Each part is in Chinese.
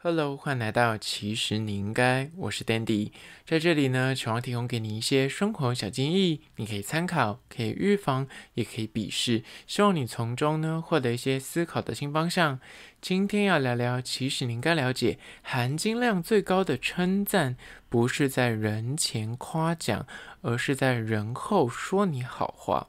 Hello，欢迎来到其实你应该，我是 Dandy，在这里呢，希望提供给你一些生活小建议，你可以参考，可以预防，也可以鄙视，希望你从中呢获得一些思考的新方向。今天要聊聊，其实你应该了解，含金量最高的称赞，不是在人前夸奖，而是在人后说你好话。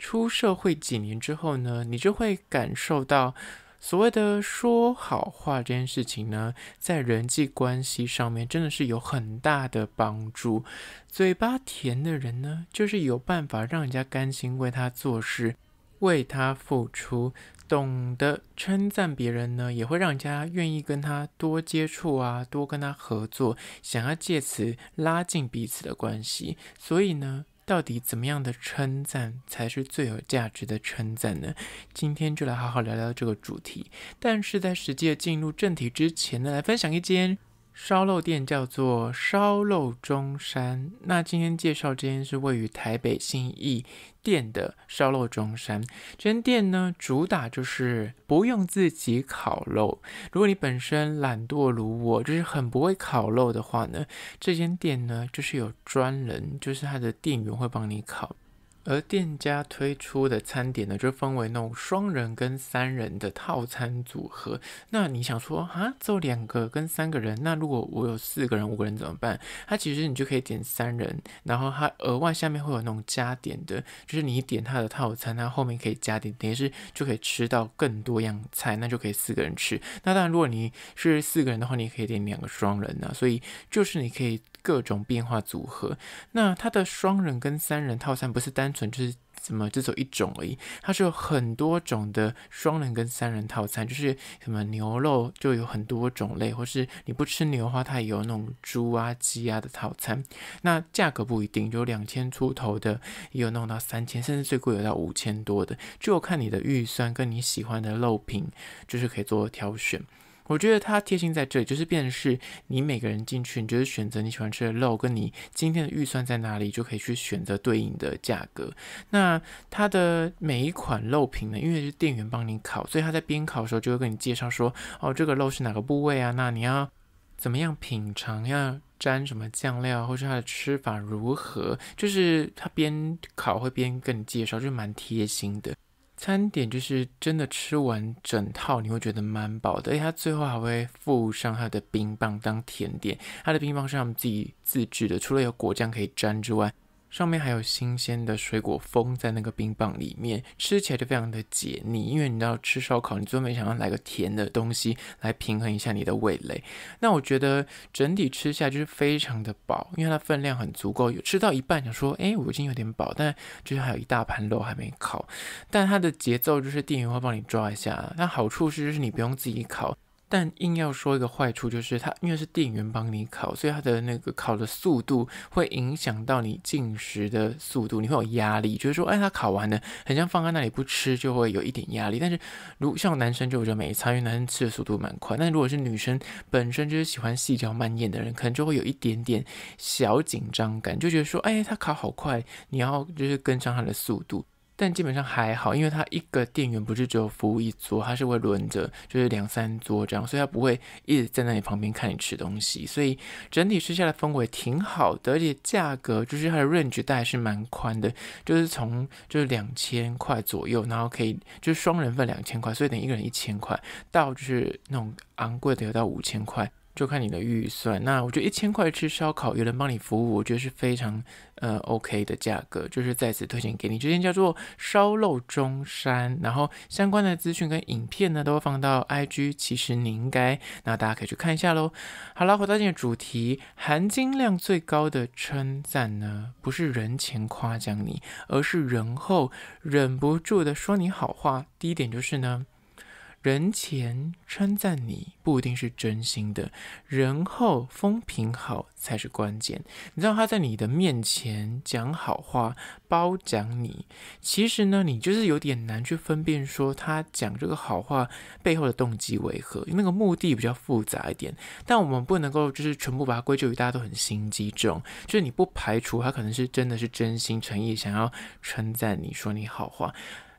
出社会几年之后呢，你就会感受到。所谓的说好话这件事情呢，在人际关系上面真的是有很大的帮助。嘴巴甜的人呢，就是有办法让人家甘心为他做事、为他付出。懂得称赞别人呢，也会让人家愿意跟他多接触啊，多跟他合作，想要借此拉近彼此的关系。所以呢。到底怎么样的称赞才是最有价值的称赞呢？今天就来好好聊聊这个主题。但是在实际进入正题之前呢，来分享一件。烧肉店叫做烧肉中山，那今天介绍这间是位于台北新义店的烧肉中山。这间店呢，主打就是不用自己烤肉。如果你本身懒惰如我，就是很不会烤肉的话呢，这间店呢，就是有专人，就是他的店员会帮你烤。而店家推出的餐点呢，就分为那种双人跟三人的套餐组合。那你想说啊，有两个跟三个人，那如果我有四个人、五个人怎么办？它其实你就可以点三人，然后它额外下面会有那种加点的，就是你点它的套餐，它后面可以加点，也是就可以吃到更多样菜，那就可以四个人吃。那当然，如果你是四个人的话，你也可以点两个双人啊。所以就是你可以。各种变化组合，那它的双人跟三人套餐不是单纯就是什么只走一种而已，它是有很多种的双人跟三人套餐，就是什么牛肉就有很多种类，或是你不吃牛的话，它也有那种猪啊、鸡啊的套餐。那价格不一定，有两千出头的，也有弄到三千，甚至最贵有到五千多的，就看你的预算跟你喜欢的肉品，就是可以做挑选。我觉得它贴心在这里，就是变的是你每个人进去，你就是选择你喜欢吃的肉，跟你今天的预算在哪里，就可以去选择对应的价格。那它的每一款肉品呢，因为是店员帮你烤，所以他在边烤的时候就会跟你介绍说，哦，这个肉是哪个部位啊？那你要怎么样品尝？要沾什么酱料，或是它的吃法如何？就是他边烤会边跟你介绍，就蛮贴心的。餐点就是真的吃完整套，你会觉得蛮饱的。且他最后还会附上他的冰棒当甜点。他的冰棒是他们自己自制的，除了有果酱可以沾之外。上面还有新鲜的水果封在那个冰棒里面，吃起来就非常的解腻，因为你知道吃烧烤，你最没想要来个甜的东西来平衡一下你的味蕾。那我觉得整体吃下就是非常的饱，因为它分量很足够，有吃到一半想说，哎，我已经有点饱，但就是还有一大盘肉还没烤。但它的节奏就是店员会帮你抓一下，那好处是就是你不用自己烤。但硬要说一个坏处，就是它因为是店员帮你烤，所以它的那个烤的速度会影响到你进食的速度，你会有压力，觉得说，哎，它烤完了，很像放在那里不吃，就会有一点压力。但是，如像男生就我觉得每一餐，因为男生吃的速度蛮快，但如果是女生本身就是喜欢细嚼慢咽的人，可能就会有一点点小紧张感，就觉得说，哎，它烤好快，你要就是跟上它的速度。但基本上还好，因为它一个店员不是只有服务一桌，他是会轮着，就是两三桌这样，所以他不会一直站在你旁边看你吃东西，所以整体吃下来氛围挺好的，而且价格就是它的 range 带是蛮宽的，就是从就是两千块左右，然后可以就是双人份两千块，所以等于一个人一千块，到就是那种昂贵的有到五千块。就看你的预算，那我觉得一千块吃烧烤，有人帮你服务，我觉得是非常呃 OK 的价格，就是在此推荐给你。这前叫做烧肉中山，然后相关的资讯跟影片呢，都会放到 IG，其实你应该那大家可以去看一下喽。好了，回到今天主题，含金量最高的称赞呢，不是人前夸奖你，而是人后忍不住的说你好话。第一点就是呢。人前称赞你不一定是真心的，人后风评好才是关键。你知道他在你的面前讲好话褒奖你，其实呢，你就是有点难去分辨说他讲这个好话背后的动机为何，因为那个目的比较复杂一点。但我们不能够就是全部把它归咎于大家都很心机重，就是你不排除他可能是真的是真心诚意想要称赞你说你好话。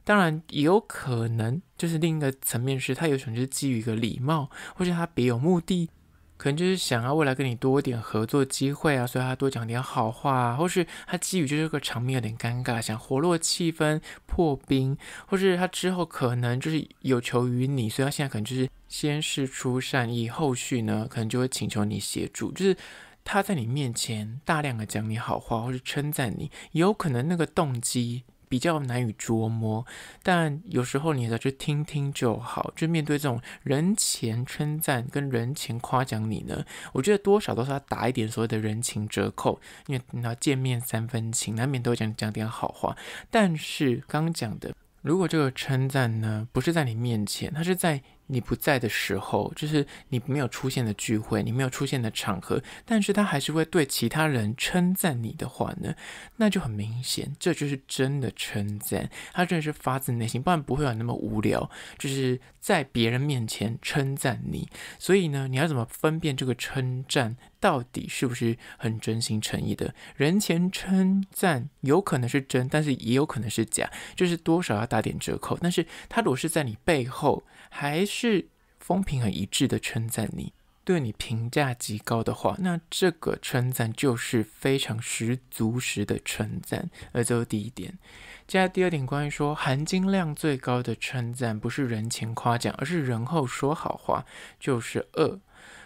当然，也有可能就是另一个层面是，他有可能就是基于一个礼貌，或者他别有目的，可能就是想要未来跟你多一点合作机会啊，所以他多讲点好话，或是他基于就是个场面有点尴尬，想活络气氛、破冰，或是他之后可能就是有求于你，所以他现在可能就是先试出善意，后续呢可能就会请求你协助，就是他在你面前大量的讲你好话，或是称赞你，有可能那个动机。比较难以捉摸，但有时候你只要去听听就好。就面对这种人前称赞跟人前夸奖你呢，我觉得多少都是要打一点所谓的人情折扣，因为那见面三分情，难免都会讲讲点好话。但是刚刚讲的，如果这个称赞呢，不是在你面前，它是在。你不在的时候，就是你没有出现的聚会，你没有出现的场合，但是他还是会对其他人称赞你的话呢，那就很明显，这就是真的称赞，他真的是发自内心，不然不会有那么无聊，就是在别人面前称赞你。所以呢，你要怎么分辨这个称赞到底是不是很真心诚意的？人前称赞有可能是真，但是也有可能是假，就是多少要打点折扣。但是他如果是在你背后，还是风评很一致的称赞你，对你评价极高的话，那这个称赞就是非常十足十的称赞。而这是第一点。接下来第二点，关于说含金量最高的称赞，不是人前夸奖，而是人后说好话，就是二，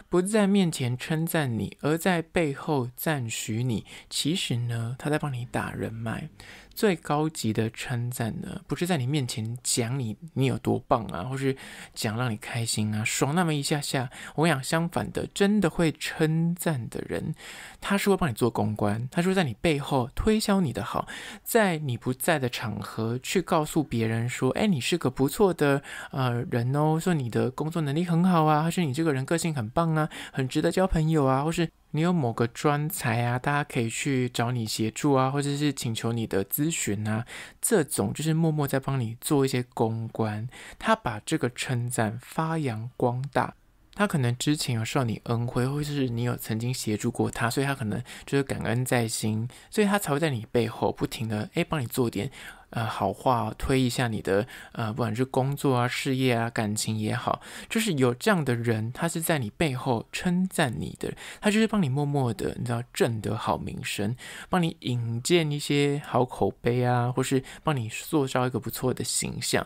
不在面前称赞你，而在背后赞许你，其实呢，他在帮你打人脉。最高级的称赞呢，不是在你面前讲你你有多棒啊，或是讲让你开心啊，爽那么一下下。我跟你讲，相反的，真的会称赞的人，他是会帮你做公关，他是会在你背后推销你的好，在你不在的场合去告诉别人说，哎，你是个不错的呃人哦，说你的工作能力很好啊，还是你这个人个性很棒啊，很值得交朋友啊，或是。你有某个专才啊，大家可以去找你协助啊，或者是请求你的咨询啊，这种就是默默在帮你做一些公关，他把这个称赞发扬光大。他可能之前有受你恩惠，或是你有曾经协助过他，所以他可能就是感恩在心，所以他才会在你背后不停的诶帮你做点呃好话推一下你的呃不管是工作啊、事业啊、感情也好，就是有这样的人，他是在你背后称赞你的，他就是帮你默默的，你知道挣得好名声，帮你引荐一些好口碑啊，或是帮你塑造一个不错的形象。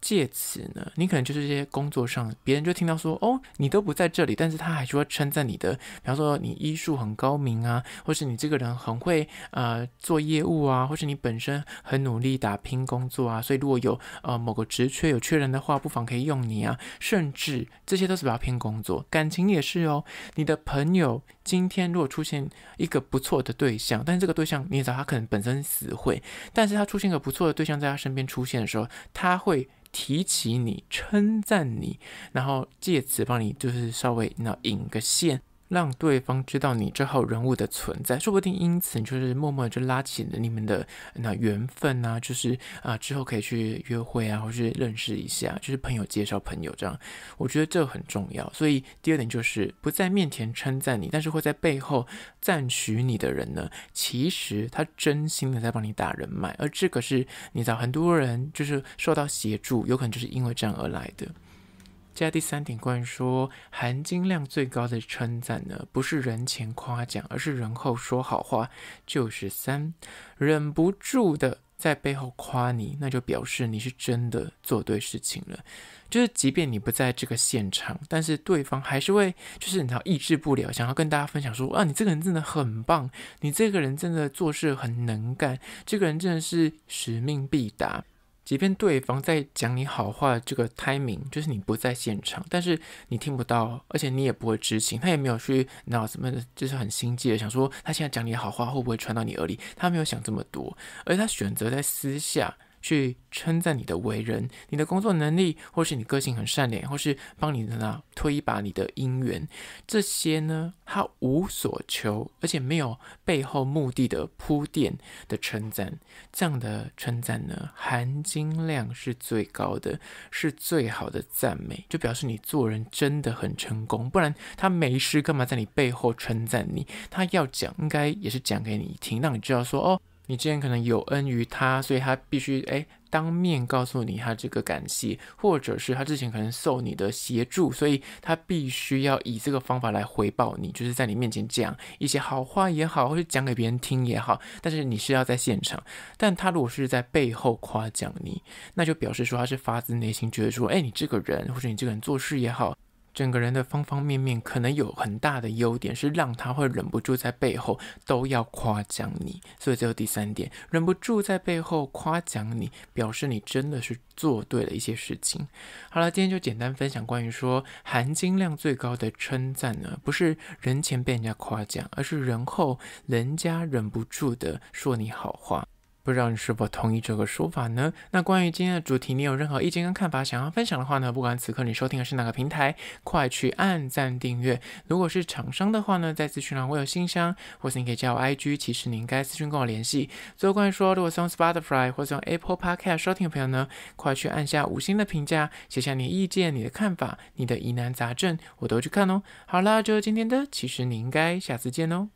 借此呢，你可能就是一些工作上，别人就听到说，哦，你都不在这里，但是他还说称赞你的，比方说你医术很高明啊，或是你这个人很会呃做业务啊，或是你本身很努力打拼工作啊，所以如果有呃某个职缺有缺人的话，不妨可以用你啊，甚至这些都是比较偏工作，感情也是哦，你的朋友。今天如果出现一个不错的对象，但是这个对象你也知道他可能本身死会，但是他出现个不错的对象在他身边出现的时候，他会提起你，称赞你，然后借此帮你就是稍微那引个线。让对方知道你这号人物的存在，说不定因此就是默默就拉起了你们的那缘分啊，就是啊之后可以去约会啊，或是认识一下，就是朋友介绍朋友这样。我觉得这很重要。所以第二点就是不在面前称赞你，但是会在背后赞许你的人呢，其实他真心的在帮你打人脉，而这个是你知道很多人就是受到协助，有可能就是因为这样而来的。加第三点，关于说含金量最高的称赞呢，不是人前夸奖，而是人后说好话。就是三，忍不住的在背后夸你，那就表示你是真的做对事情了。就是即便你不在这个现场，但是对方还是会，就是你要抑制不了，想要跟大家分享说啊，你这个人真的很棒，你这个人真的做事很能干，这个人真的是使命必达。即便对方在讲你好话，这个 timing 就是你不在现场，但是你听不到，而且你也不会知情，他也没有去脑子门，就是很心机的想说，他现在讲你的好话会不会传到你耳里，他没有想这么多，而他选择在私下。去称赞你的为人、你的工作能力，或是你个性很善良，或是帮你的哪推一把你的姻缘，这些呢，他无所求，而且没有背后目的的铺垫的称赞，这样的称赞呢，含金量是最高的，是最好的赞美，就表示你做人真的很成功，不然他没事干嘛在你背后称赞你？他要讲，应该也是讲给你听，让你知道说哦。你之前可能有恩于他，所以他必须哎当面告诉你他这个感谢，或者是他之前可能受你的协助，所以他必须要以这个方法来回报你，就是在你面前讲一些好话也好，或者讲给别人听也好，但是你是要在现场。但他如果是在背后夸奖你，那就表示说他是发自内心觉得说，哎，你这个人或者你这个人做事也好。整个人的方方面面可能有很大的优点，是让他会忍不住在背后都要夸奖你。所以这是第三点，忍不住在背后夸奖你，表示你真的是做对了一些事情。好了，今天就简单分享关于说含金量最高的称赞呢，不是人前被人家夸奖，而是人后人家忍不住的说你好话。不知道你是否同意这个说法呢？那关于今天的主题，你有任何意见跟看法想要分享的话呢？不管此刻你收听的是哪个平台，快去按赞订阅。如果是厂商的话呢，在资讯栏会有信箱，或是你可以加我 IG，其实你应该私讯跟我联系。最后，关于说，如果用 Spotify 或用 Apple Podcast 收听的朋友呢，快去按下五星的评价，写下你意见、你的看法、你的疑难杂症，我都去看哦。好啦，就是今天的，其实你应该下次见哦。